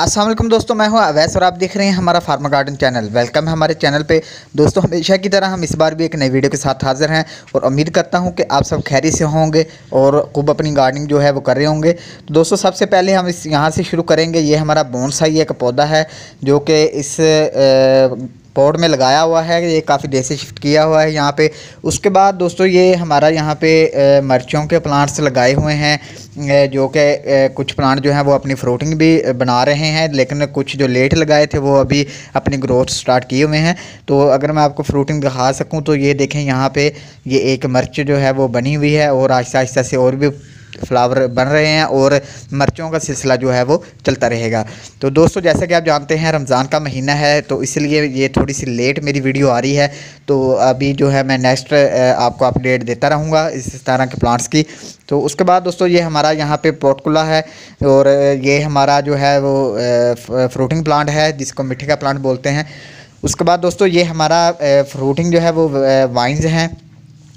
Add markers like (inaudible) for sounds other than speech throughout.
असलम दोस्तों मैं हूं अवैस और आप देख रहे हैं हमारा फार्मा गार्डन चैनल वेलकम है हमारे चैनल पे दोस्तों हमेशा की तरह हम इस बार भी एक नई वीडियो के साथ हाजिर हैं और उम्मीद करता हूं कि आप सब खैरी से होंगे और खूब अपनी गार्डनिंग जो है वो कर रहे होंगे तो दोस्तों सबसे पहले हम इस यहाँ से शुरू करेंगे ये हमारा बोनसाई एक पौधा है जो कि इस पॉड में लगाया हुआ है ये काफ़ी देर से शिफ्ट किया हुआ है यहाँ पे उसके बाद दोस्तों ये हमारा यहाँ पे मर्चों के प्लांट्स लगाए हुए हैं जो कि कुछ प्लांट जो हैं वो अपनी फ्रूटिंग भी बना रहे हैं लेकिन कुछ जो लेट लगाए थे वो अभी अपनी ग्रोथ स्टार्ट किए हुए हैं तो अगर मैं आपको फ्रूटिंग दिखा सकूँ तो ये देखें यहाँ पर ये एक मर्च जो है वो बनी हुई है और आहिस्ता आहिस्ता से और भी फ्लावर बन रहे हैं और मर्चों का सिलसिला जो है वो चलता रहेगा तो दोस्तों जैसा कि आप जानते हैं रमज़ान का महीना है तो इसलिए ये थोड़ी सी लेट मेरी वीडियो आ रही है तो अभी जो है मैं नेक्स्ट आपको अपडेट देता रहूँगा इस तरह के प्लांट्स की तो उसके बाद दोस्तों ये हमारा यहाँ पे पोटकुला है और ये हमारा जो है वो फ्रूटिंग प्लांट है जिसको मिट्टी का प्लांट बोलते हैं उसके बाद दोस्तों ये हमारा फ्रूटिंग जो है वो वाइन्स हैं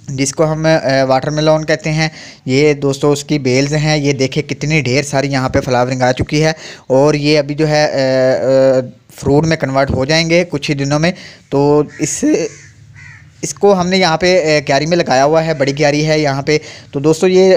जिसको हम वाटरमेलन कहते हैं ये दोस्तों उसकी बेल्स हैं ये देखे कितनी ढेर सारी यहाँ पे फ्लावरिंग आ चुकी है और ये अभी जो है फ्रूट में कन्वर्ट हो जाएंगे कुछ ही दिनों में तो इस इसको हमने यहाँ पे क्यारी में लगाया हुआ है बड़ी क्यारी है यहाँ पे तो दोस्तों ये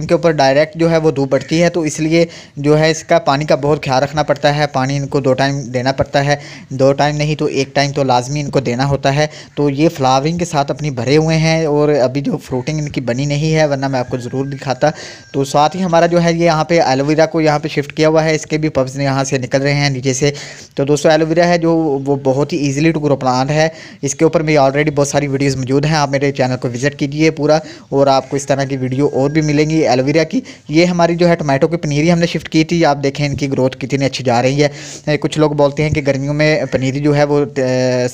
इनके ऊपर डायरेक्ट जो है वो धूप बढ़ती है तो इसलिए जो है इसका पानी का बहुत ख्याल रखना पड़ता है पानी इनको दो टाइम देना पड़ता है दो टाइम नहीं तो एक टाइम तो लाजमी इनको देना होता है तो ये फ्लावरिंग के साथ अपनी भरे हुए हैं और अभी जो फ्रूटिंग इनकी बनी नहीं है वरना मैं आपको ज़रूर दिखाता तो साथ ही हमारा जो है ये यहाँ पर एलोवेरा को यहाँ पर शिफ्ट किया हुआ है इसके भी पब्स यहाँ से निकल रहे हैं नीचे से तो दोस्तों एलोवेरा है जो वो बहुत ही ईजिली टू ग्रो प्लांट है इसके ऊपर मेरी ऑलरेडी बहुत सारी वीडियोज़ मौजूद हैं आप मेरे चैनल को विज़िट कीजिए पूरा और आपको इस तरह की वीडियो और भी मिलेंगी एलोवेरा की ये हमारी जो है टमाटो की पनीरी हमने शिफ्ट की थी आप देखें इनकी ग्रोथ कितनी अच्छी जा रही है कुछ लोग बोलते हैं कि गर्मियों में पनीरी जो है वो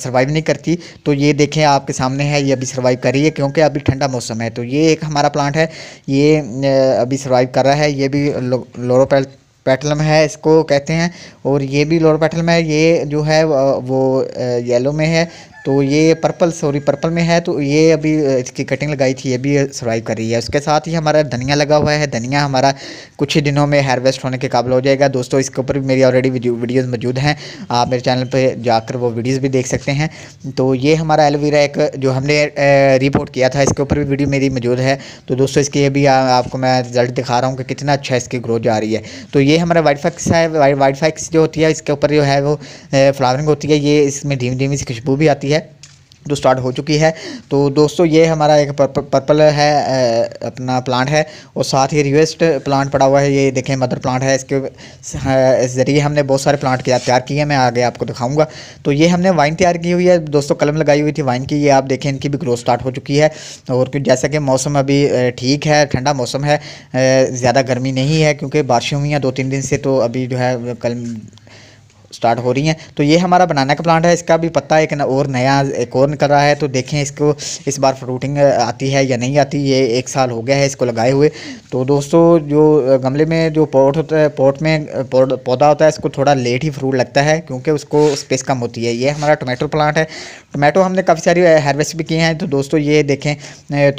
सर्वाइव नहीं करती तो ये देखें आपके सामने है ये अभी सर्वाइव कर रही है क्योंकि अभी ठंडा मौसम है तो ये एक हमारा प्लांट है ये अभी सर्वाइव कर रहा है ये भी लोरोपेल लोरो पेटलम है इसको कहते हैं और ये भी लोअर पेटलम है ये जो है वो येलो में है तो ये पर्पल सॉरी पर्पल में है तो ये अभी इसकी कटिंग लगाई थी ये भी सर्वाइव कर रही है उसके साथ ही हमारा धनिया लगा हुआ है धनिया हमारा कुछ ही दिनों में हार्वेस्ट होने के काबिल हो जाएगा दोस्तों इसके ऊपर भी मेरी ऑलरेडी वीडियोज़ मौजूद हैं आप मेरे चैनल पर जाकर वो वीडियोज़ भी देख सकते हैं तो ये हमारा एलोवेरा एक जो हमने रिपोर्ट किया था इसके ऊपर भी वीडियो मेरी मौजूद है तो दोस्तों इसकी अभी आपको मैं रिजल्ट दिखा रहा हूँ कि कितना अच्छा इसकी ग्रोथ जा रही है तो ये हमारा वाइट फैक्स है वाइट फैक्स जो होती है इसके ऊपर जो है वो फ्लावरिंग होती है ये इसमें धीमी धीमी सी खुशबू भी आती है जो तो स्टार्ट हो चुकी है तो दोस्तों ये हमारा एक पर्पल है अपना प्लांट है और साथ ही रिवेस्ट प्लांट पड़ा हुआ है ये देखें मदर प्लांट है इसके हाँ, इस ज़रिए हमने बहुत सारे प्लांट तैयार किए हैं मैं आगे आपको दिखाऊंगा तो ये हमने वाइन तैयार की हुई है दोस्तों कलम लगाई हुई थी वाइन की ये आप देखें इनकी भी ग्रोथ स्टार्ट हो चुकी है और जैसा कि मौसम अभी ठीक है ठंडा मौसम है ज़्यादा गर्मी नहीं है क्योंकि बारिशें हुई हैं दो तीन दिन से तो अभी जो है कल स्टार्ट हो रही हैं तो ये हमारा बनाना का प्लांट है इसका भी पत्ता एक न, और नया एक और निकल रहा है तो देखें इसको इस बार फ्रूटिंग आती है या नहीं आती ये एक साल हो गया है इसको लगाए हुए तो दोस्तों जो गमले में जो पॉट होता है पॉट में पौधा होता है इसको थोड़ा लेट ही फ्रूट लगता है क्योंकि उसको स्पेस कम होती है ये हमारा टोमेटो प्लांट है टोमेटो हमने काफ़ी सारी हार्वेस्ट भी किए हैं तो दोस्तों ये देखें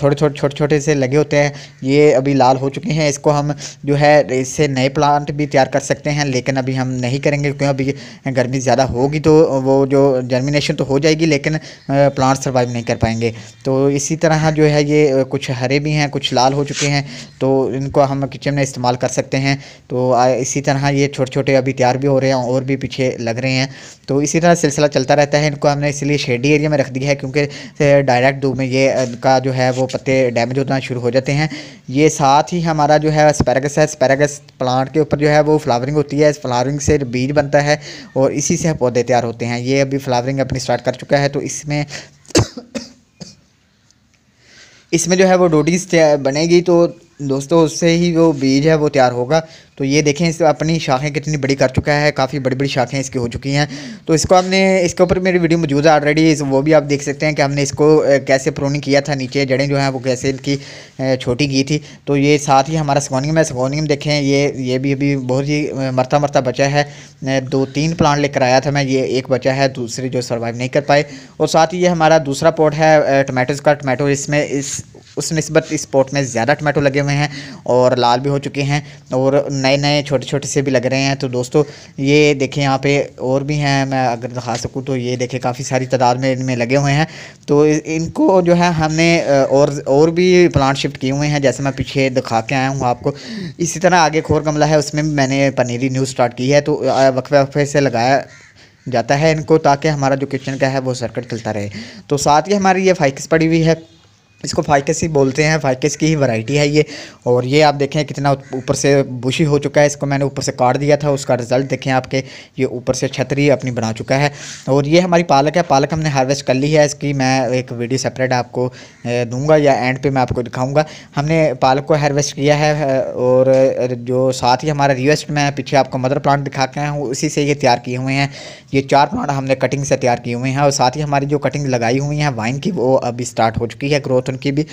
थोड़े थोड़े छोटे छोटे से लगे होते हैं ये अभी लाल हो चुके हैं इसको हम जो है इससे नए प्लांट भी तैयार कर सकते हैं लेकिन अभी हम नहीं करेंगे क्योंकि अभी गर्मी ज़्यादा होगी तो वो जो जर्मिनेशन तो हो जाएगी लेकिन प्लांट सर्वाइव नहीं कर पाएंगे तो इसी तरह जो है ये कुछ हरे भी हैं कुछ लाल हो चुके हैं तो इनको हम किचन में इस्तेमाल कर सकते हैं तो इसी तरह ये छोटे छोटे अभी तैयार भी हो रहे हैं और भी पीछे लग रहे हैं तो इसी तरह सिलसिला चलता रहता है इनको हमने इसलिए शेडी एरिया में रख दिया है क्योंकि डायरेक्ट धूप में ये का जो है वो पत्ते डैमेज होना शुरू हो जाते हैं ये साथ ही हमारा जो है स्पैरागस है स्पैरागस प्लांट के ऊपर जो है वो फ्लावरिंग होती है फ्लावरिंग से बीज बनता है और इसी से पौधे तैयार होते हैं ये अभी फ्लावरिंग अपनी स्टार्ट कर चुका है तो इसमें (coughs) इसमें जो है वो डोडीज बनेगी तो दोस्तों उससे ही जो बीज है वो तैयार होगा तो ये देखें इस अपनी शाखें कितनी बड़ी कर चुका है काफ़ी बड़ी बड़ी शाखें इसकी हो चुकी हैं तो इसको हमने इसके ऊपर मेरी वीडियो मौजूद है ऑलरेडी वो भी आप देख सकते हैं कि हमने इसको कैसे प्रोनिंग किया था नीचे जड़ें जो हैं वो कैसे इनकी छोटी की थी तो ये साथ ही हमारा सगोनियम है सगोनियम देखें ये ये भी अभी बहुत ही मरता मरता बचा है दो तीन प्लांट लेकर आया था मैं ये एक बचा है दूसरे जो सर्वाइव नहीं कर पाए और साथ ही ये हमारा दूसरा पोर्ट है टमाटोज़ का टमाटो इसमें इस उस नस्बत इस पोर्ट में ज़्यादा टमाटो लगे हुए हुए हैं और लाल भी हो चुके हैं और नए नए छोटे छोटे से भी लग रहे हैं तो दोस्तों ये देखें यहाँ पे और भी हैं मैं अगर दिखा सकूँ तो ये देखें काफ़ी सारी तादाद में इनमें लगे हुए हैं तो इनको जो है हमने और और भी प्लांट शिफ्ट किए हुए हैं जैसे मैं पीछे दिखा के आया हूँ आपको इसी तरह आगे खोर गमला है उसमें भी मैंने पनीरी न्यू स्टार्ट की है तो वक्फे वक्फे से लगाया जाता है इनको ताकि हमारा जो किचन का है वो सर्कट चलता रहे तो साथ ही हमारी ये फाइक्स पड़ी हुई है इसको फाइकस ही बोलते हैं फाइकस की ही वैरायटी है ये और ये आप देखें कितना ऊपर से बुशी हो चुका है इसको मैंने ऊपर से काट दिया था उसका रिज़ल्ट देखें आपके ये ऊपर से छतरी अपनी बना चुका है और ये हमारी पालक है पालक हमने हार्वेस्ट कर ली है इसकी मैं एक वीडियो सेपरेट आपको दूंगा या एंड पे मैं आपको दिखाऊँगा हमने पालक को हारवेस्ट किया है और जो साथ ही हमारा रिवेस्ट में पीछे आपको मदर प्लांट दिखा के हूँ उसी से ये तैयार किए हुए हैं ये चार प्लांट हमने कटिंग से तैयार किए हुए हैं और साथ ही हमारी जो कटिंग लगाई हुई है वाइन की वो अभी स्टार्ट हो चुकी है ग्रोथ की भी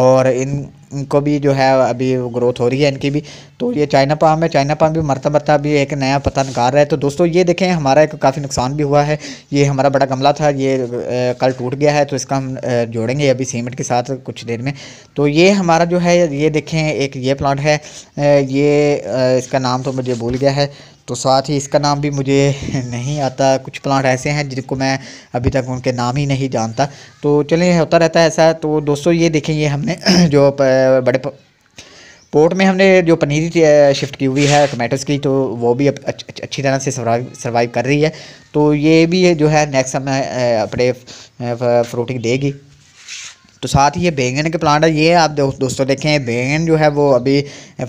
और इन इनको भी जो है अभी ग्रोथ हो रही है इनकी भी तो ये चाइना पाम है चाइना पाम भी मरता मरता भी एक नया पता निकाल रहा है तो दोस्तों ये देखें हमारा एक काफ़ी नुकसान भी हुआ है ये हमारा बड़ा गमला था ये कल टूट गया है तो इसका हम जोड़ेंगे अभी सीमेंट के साथ कुछ देर में तो ये हमारा जो है ये देखें एक ये प्लांट है ये इसका नाम तो मुझे भूल गया है तो साथ ही इसका नाम भी मुझे (laughs) नहीं आता कुछ प्लांट ऐसे हैं जिनको मैं अभी तक उनके नाम ही नहीं जानता तो चलिए होता रहता है ऐसा तो दोस्तों ये देखें ये हम हमने (clears throat) जो बड़े पोर्ट में हमने जो पनीर शिफ्ट की हुई है टोमेटोज़ की तो वो भी अच्छी तरह से सर्वाइव कर रही है तो ये भी जो है नेक्स्ट समय अपने फ्रूटिंग देगी तो साथ ही ये बैंगन के प्लांट है ये आप दो, दोस्तों देखें बैंगन जो है वो अभी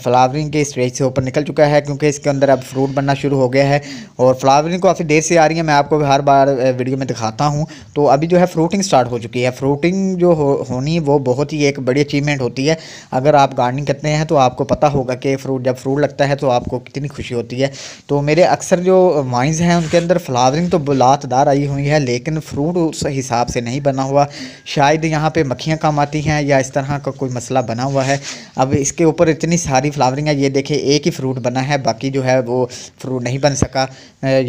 फ्लावरिंग के स्टेज से ऊपर निकल चुका है क्योंकि इसके अंदर अब फ्रूट बनना शुरू हो गया है और फ्लावरिंग काफ़ी देर से आ रही है मैं आपको हर बार वीडियो में दिखाता हूँ तो अभी जो है फ्रूटिंग स्टार्ट हो चुकी है फ्रूटिंग जो हो, होनी वो बहुत ही एक बड़ी अचीवमेंट होती है अगर आप गार्डनिंग करते हैं तो आपको पता होगा कि फ्रूट जब फ्रूट लगता है तो आपको कितनी खुशी होती है तो मेरे अक्सर जो वाइन्स हैं उनके अंदर फ्लावरिंग तो बुलातदार आई हुई है लेकिन फ्रूट उस हिसाब से नहीं बना हुआ शायद यहाँ पर राखियाँ काम आती हैं या इस तरह का कोई मसला बना हुआ है अब इसके ऊपर इतनी सारी फ्लावरिंग है ये देखें एक ही फ्रूट बना है बाकी जो है वो फ्रूट नहीं बन सका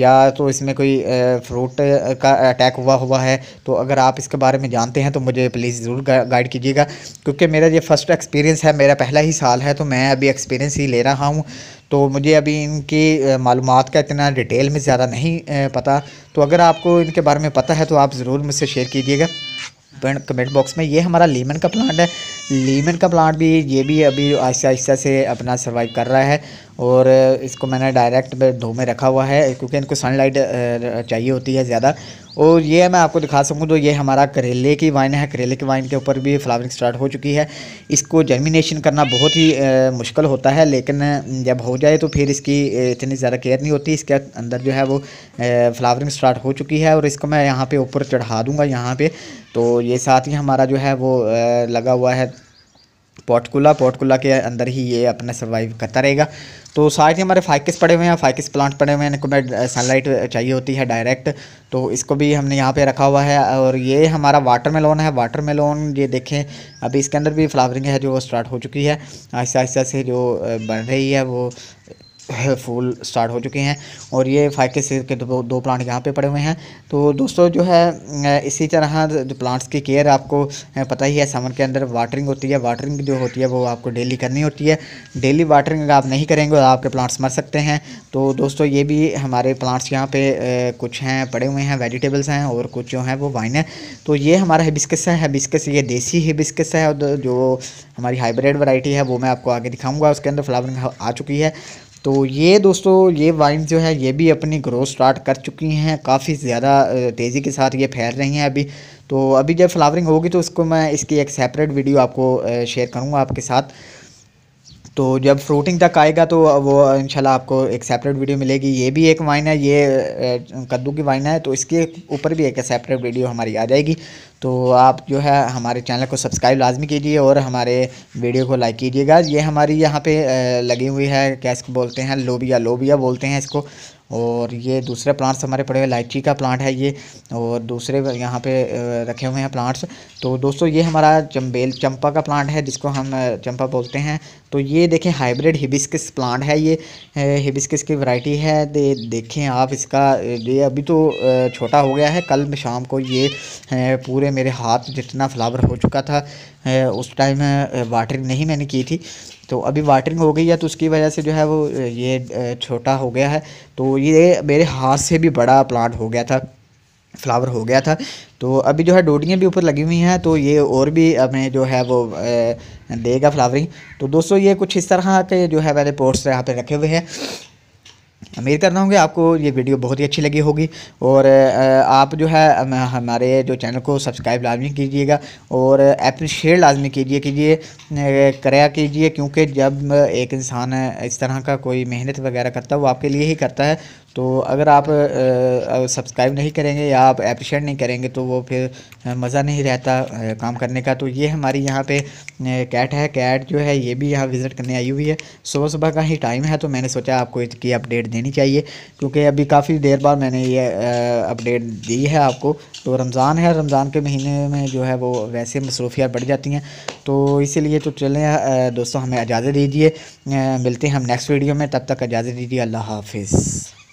या तो इसमें कोई फ्रूट का अटैक हुआ हुआ है तो अगर आप इसके बारे में जानते हैं तो मुझे प्लीज़ ज़रूर गाइड कीजिएगा क्योंकि मेरा ये फ़र्स्ट एक्सपीरियंस है मेरा पहला ही साल है तो मैं अभी एक्सपीरियंस ही ले रहा हूँ तो मुझे अभी इनकी मालूम का इतना डिटेल में ज़्यादा नहीं पता तो अगर आपको इनके बारे में पता है तो आप ज़रूर मुझसे शेयर कीजिएगा कमेंट बॉक्स में ये हमारा लीमन का प्लांट है लीमन का प्लांट भी ये भी अभी आहिस्ता आहिस्ता से अपना सर्वाइव कर रहा है और इसको मैंने डायरेक्ट धो में रखा हुआ है क्योंकि इनको सनलाइट चाहिए होती है ज़्यादा और ये मैं आपको दिखा सकूँ तो ये हमारा करेले की वाइन है करेले की वाइन के ऊपर भी फ्लावरिंग स्टार्ट हो चुकी है इसको जर्मिनेशन करना बहुत ही मुश्किल होता है लेकिन जब हो जाए तो फिर इसकी इतनी ज़्यादा केयर नहीं होती इसके अंदर जो है वो फ्लावरिंग स्टार्ट हो चुकी है और इसको मैं यहाँ पर ऊपर चढ़ा दूँगा यहाँ पर तो ये साथ ही हमारा जो है वो लगा हुआ है पोटकुला पोटकुला के अंदर ही ये अपना सर्वाइव करता रहेगा तो साथ ही हमारे फाइकिस पड़े हुए हैं फाइकिस प्लांट पड़े हुए हैं इनको सनलाइट चाहिए होती है डायरेक्ट तो इसको भी हमने यहाँ पे रखा हुआ है और ये हमारा वाटर मेलोन है वाटर मेलोन ये देखें अभी इसके अंदर भी फ्लावरिंग है जो स्टार्ट हो चुकी है आहिस्ता आहिस्ता से जो बन रही है वो फूल स्टार्ट हो चुके हैं और ये फाइव के सीज के दो, दो प्लांट यहाँ पे पड़े हुए हैं तो दोस्तों जो है इसी तरह जो प्लांट्स की केयर आपको पता ही है समर के अंदर वाटरिंग होती है वाटरिंग जो होती है वो आपको डेली करनी होती है डेली वाटरिंग अगर आप नहीं करेंगे तो आपके प्लांट्स मर सकते हैं तो दोस्तों ये भी हमारे प्लांट्स यहाँ पर कुछ हैं पड़े हुए हैं वेजिटेबल्स हैं और कुछ जो हैं वो वाइन है तो ये हमारा हिबिस्कस है हिबिस्कस ये देसी हिबिस्कस है और जो हमारी हाइब्रिड वैरायटी है वो मैं आपको आगे दिखाऊँगा उसके अंदर फ्लावरिंग आ चुकी है तो ये दोस्तों ये वाइन जो है ये भी अपनी ग्रोथ स्टार्ट कर चुकी हैं काफ़ी ज़्यादा तेज़ी के साथ ये फैल रही हैं अभी तो अभी जब फ्लावरिंग होगी तो उसको मैं इसकी एक सेपरेट वीडियो आपको शेयर करूँगा आपके साथ तो जब फ्रूटिंग तक आएगा तो वो इंशाल्लाह आपको एक सेपरेट वीडियो मिलेगी ये भी एक वाइन है ये कद्दू की वाइन है तो इसके ऊपर भी एक सेपरेट वीडियो हमारी आ जाएगी तो आप जो है हमारे चैनल को सब्सक्राइब लाजमी कीजिए और हमारे वीडियो को लाइक कीजिएगा ये हमारी यहाँ पे लगी हुई है क्या इसको बोलते हैं लोबिया लोबिया बोलते हैं इसको और ये दूसरे प्लांट्स हमारे पड़े हुए लाइची का प्लांट है ये और दूसरे यहाँ पे रखे हुए हैं प्लांट्स तो दोस्तों ये हमारा चम्बेल चंपा का प्लांट है जिसको हम चंपा बोलते हैं तो ये देखें हाइब्रिड हिबिस्किस प्लांट है ये हिबिस्किस की वैरायटी है दे, देखें आप इसका ये अभी तो छोटा हो गया है कल शाम को ये पूरे मेरे हाथ जितना फ्लावर हो चुका था उस टाइम वाटरिंग नहीं मैंने की थी तो अभी वाटरिंग हो गई है तो उसकी वजह से जो है वो ये छोटा हो गया है तो ये मेरे हाथ से भी बड़ा प्लांट हो गया था फ्लावर हो गया था तो अभी जो है डोडियाँ भी ऊपर लगी हुई हैं तो ये और भी हमें जो है वो देगा फ्लावरिंग तो दोस्तों ये कुछ इस तरह के जो है मैंने पोर्ट्स यहाँ पे रखे हुए हैं उम्मीद करता हूँ कि आपको ये वीडियो बहुत ही अच्छी लगी होगी और आप जो है हमारे जो चैनल को सब्सक्राइब लाजमी कीजिएगा और अप्रिशिएट लाजमी कीजिए कीजिए कराया कीजिए क्योंकि जब एक इंसान इस तरह का कोई मेहनत वगैरह करता है वो आपके लिए ही करता है तो अगर आप सब्सक्राइब नहीं करेंगे या आप अप्रिशिएट नहीं करेंगे तो वो फिर मज़ा नहीं रहता काम करने का तो ये हमारी यहाँ पे कैट है कैट जो है ये भी यहाँ विज़िट करने आई हुई है सुबह सुबह का ही टाइम है तो मैंने सोचा आपको इसकी अपडेट देनी चाहिए क्योंकि अभी काफ़ी देर बाद मैंने ये अपडेट दी है आपको तो रमज़ान है रमज़ान के महीने में जो है वो वैसे मसरूफियात बढ़ जाती हैं तो इसीलिए तो चलें दोस्तों हमें इजाज़त दीजिए मिलते हैं हम नेक्स्ट वीडियो में तब तक इजाज़त दीजिए अल्लाह हाफिज़